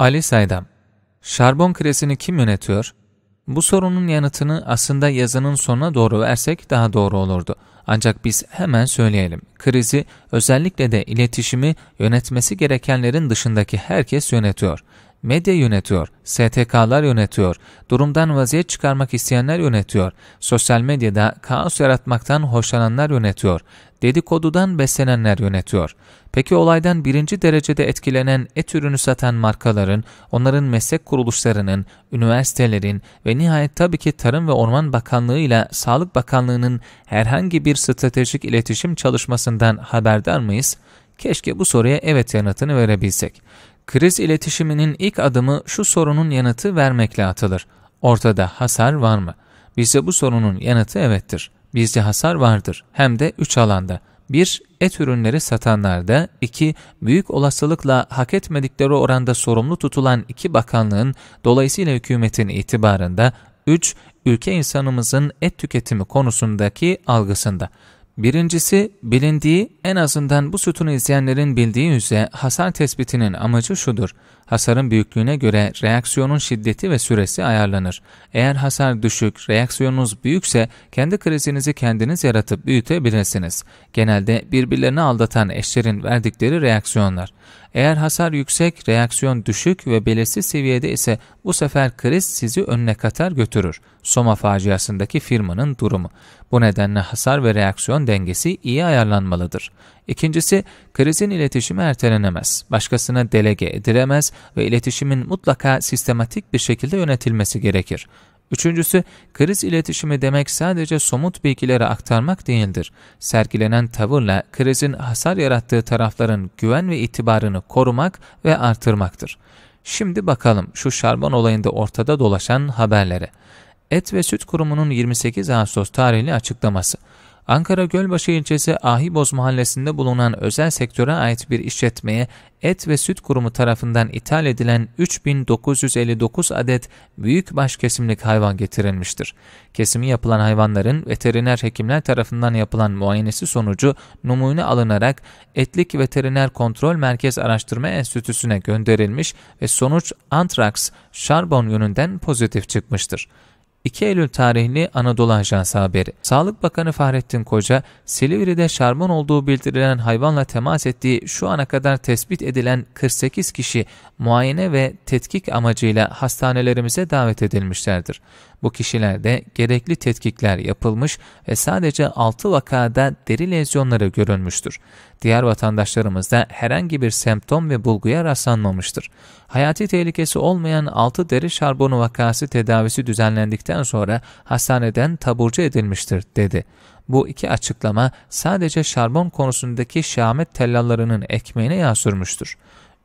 Ali Saydam, şarbon kresini kim yönetiyor? Bu sorunun yanıtını aslında yazının sonuna doğru versek daha doğru olurdu. Ancak biz hemen söyleyelim. Krizi özellikle de iletişimi yönetmesi gerekenlerin dışındaki herkes yönetiyor. Medya yönetiyor, STK'lar yönetiyor, durumdan vaziyet çıkarmak isteyenler yönetiyor, sosyal medyada kaos yaratmaktan hoşlananlar yönetiyor, dedikodudan beslenenler yönetiyor. Peki olaydan birinci derecede etkilenen et ürünü satan markaların, onların meslek kuruluşlarının, üniversitelerin ve nihayet tabii ki Tarım ve Orman Bakanlığı ile Sağlık Bakanlığı'nın herhangi bir stratejik iletişim çalışmasından haberdar mıyız? Keşke bu soruya evet yanıtını verebilsek. Kriz iletişiminin ilk adımı şu sorunun yanıtı vermekle atılır. Ortada hasar var mı? Bizde bu sorunun yanıtı evettir. Bizde hasar vardır. Hem de 3 alanda. 1. Et ürünleri satanlarda, 2. Büyük olasılıkla hak etmedikleri oranda sorumlu tutulan iki bakanlığın, dolayısıyla hükümetin itibarında, 3. Ülke insanımızın et tüketimi konusundaki algısında. Birincisi, bilindiği en azından bu sütunu izleyenlerin bildiği üzere hasar tespitinin amacı şudur. Hasarın büyüklüğüne göre reaksiyonun şiddeti ve süresi ayarlanır. Eğer hasar düşük, reaksiyonunuz büyükse kendi krizinizi kendiniz yaratıp büyütebilirsiniz. Genelde birbirlerini aldatan eşlerin verdikleri reaksiyonlar. Eğer hasar yüksek, reaksiyon düşük ve belirsiz seviyede ise bu sefer kriz sizi önüne katar götürür. Soma faciasındaki firmanın durumu. Bu nedenle hasar ve reaksiyon dengesi iyi ayarlanmalıdır. İkincisi, krizin iletişimi ertelenemez, başkasına delege edilemez ve iletişimin mutlaka sistematik bir şekilde yönetilmesi gerekir. Üçüncüsü, kriz iletişimi demek sadece somut bilgileri aktarmak değildir. Sergilenen tavırla krizin hasar yarattığı tarafların güven ve itibarını korumak ve artırmaktır. Şimdi bakalım şu şarban olayında ortada dolaşan haberlere. Et ve Süt Kurumu'nun 28 Ağustos tarihli açıklaması. Ankara Gölbaşı ilçesi Ahiboz mahallesinde bulunan özel sektöre ait bir işletmeye Et ve Süt Kurumu tarafından ithal edilen 3959 adet büyükbaş kesimlik hayvan getirilmiştir. Kesimi yapılan hayvanların veteriner hekimler tarafından yapılan muayenesi sonucu numune alınarak Etlik Veteriner Kontrol Merkez Araştırma Enstitüsü'ne gönderilmiş ve sonuç antraks, şarbon yönünden pozitif çıkmıştır. 2 Eylül tarihli Anadolu Ajansı haberi. Sağlık Bakanı Fahrettin Koca, Silivri'de şarman olduğu bildirilen hayvanla temas ettiği şu ana kadar tespit edilen 48 kişi muayene ve tetkik amacıyla hastanelerimize davet edilmişlerdir. Bu kişilerde gerekli tetkikler yapılmış ve sadece 6 vakada deri lezyonları görülmüştür. Diğer vatandaşlarımızda herhangi bir semptom ve bulguya rastlanmamıştır. Hayati tehlikesi olmayan 6 deri şarbonu vakası tedavisi düzenlendikten sonra hastaneden taburcu edilmiştir, dedi. Bu iki açıklama sadece şarbon konusundaki şahmet tellallarının ekmeğine yağ sürmüştür.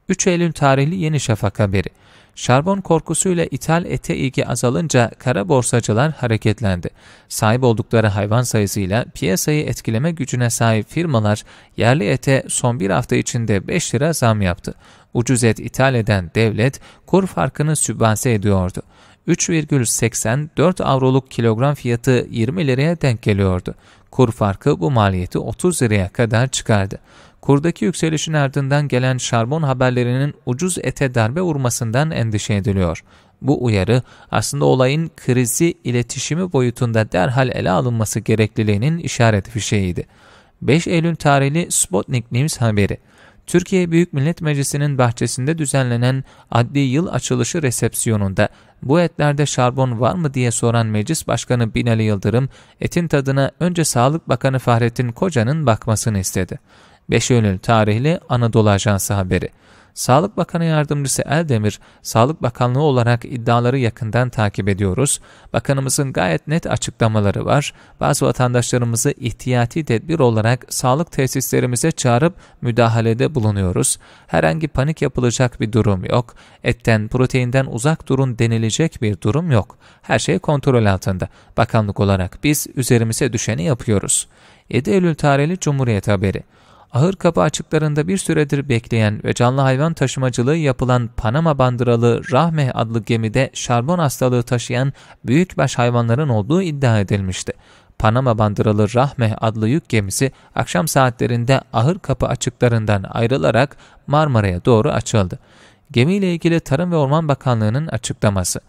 3 Eylül tarihli Yeni Şafak haberi. Şarbon korkusuyla ithal ete ilgi azalınca kara borsacılar hareketlendi. Sahip oldukları hayvan sayısıyla piyasayı etkileme gücüne sahip firmalar yerli ete son bir hafta içinde 5 lira zam yaptı ucuz et ithal eden devlet kur farkını sübvanse ediyordu. 3,84 avroluk kilogram fiyatı 20 liraya denk geliyordu. Kur farkı bu maliyeti 30 liraya kadar çıkardı. Kurdaki yükselişin ardından gelen şarbon haberlerinin ucuz ete darbe vurmasından endişe ediliyor. Bu uyarı aslında olayın krizi iletişimi boyutunda derhal ele alınması gerekliliğinin işaret fişeğiydi. 5 Eylül tarihli Sputnik News haberi. Türkiye Büyük Millet Meclisi'nin bahçesinde düzenlenen adli yıl açılışı resepsiyonunda bu etlerde şarbon var mı diye soran Meclis Başkanı Binali Yıldırım, etin tadına önce Sağlık Bakanı Fahrettin Koca'nın bakmasını istedi. 5 Eylül tarihli Anadolu Ajansı haberi. Sağlık Bakanı Yardımcısı Eldemir, Sağlık Bakanlığı olarak iddiaları yakından takip ediyoruz. Bakanımızın gayet net açıklamaları var. Bazı vatandaşlarımızı ihtiyati tedbir olarak sağlık tesislerimize çağırıp müdahalede bulunuyoruz. Herhangi panik yapılacak bir durum yok. Etten, proteinden uzak durun denilecek bir durum yok. Her şey kontrol altında. Bakanlık olarak biz üzerimize düşeni yapıyoruz. 7 Eylül tarihli Cumhuriyet haberi ahır kapı açıklarında bir süredir bekleyen ve canlı hayvan taşımacılığı yapılan Panama bandıralı Rahme adlı gemide şarbon hastalığı taşıyan büyükbaş hayvanların olduğu iddia edilmişti. Panama bandıralı Rahme adlı yük gemisi akşam saatlerinde ahır kapı açıklarından ayrılarak Marmara'ya doğru açıldı. Gemiyle ilgili Tarım ve Orman Bakanlığı'nın açıklaması.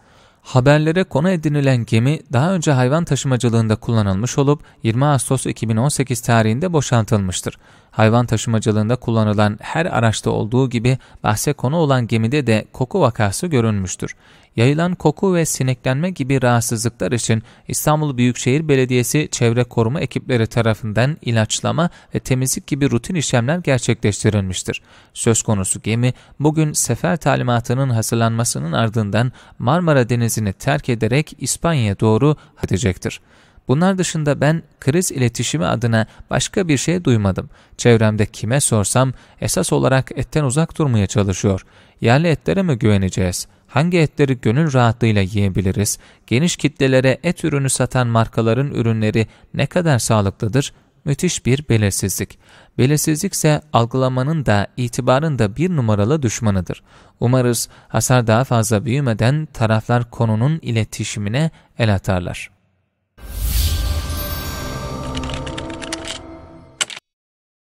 Haberlere konu edinilen gemi daha önce hayvan taşımacılığında kullanılmış olup 20 Ağustos 2018 tarihinde boşaltılmıştır. Hayvan taşımacılığında kullanılan her araçta olduğu gibi bahse konu olan gemide de koku vakası görünmüştür. Yayılan koku ve sineklenme gibi rahatsızlıklar için İstanbul Büyükşehir Belediyesi çevre koruma ekipleri tarafından ilaçlama ve temizlik gibi rutin işlemler gerçekleştirilmiştir. Söz konusu gemi bugün sefer talimatının hazırlanmasının ardından Marmara Denizi'ni terk ederek İspanya'ya doğru gidecektir. Bunlar dışında ben kriz iletişimi adına başka bir şey duymadım. Çevremde kime sorsam esas olarak etten uzak durmaya çalışıyor. Yerli etlere mi güveneceğiz? Hangi etleri gönül rahatlığıyla yiyebiliriz? Geniş kitlelere et ürünü satan markaların ürünleri ne kadar sağlıklıdır? Müthiş bir belirsizlik. Belirsizlik ise algılamanın da itibarın da bir numaralı düşmanıdır. Umarız hasar daha fazla büyümeden taraflar konunun iletişimine el atarlar.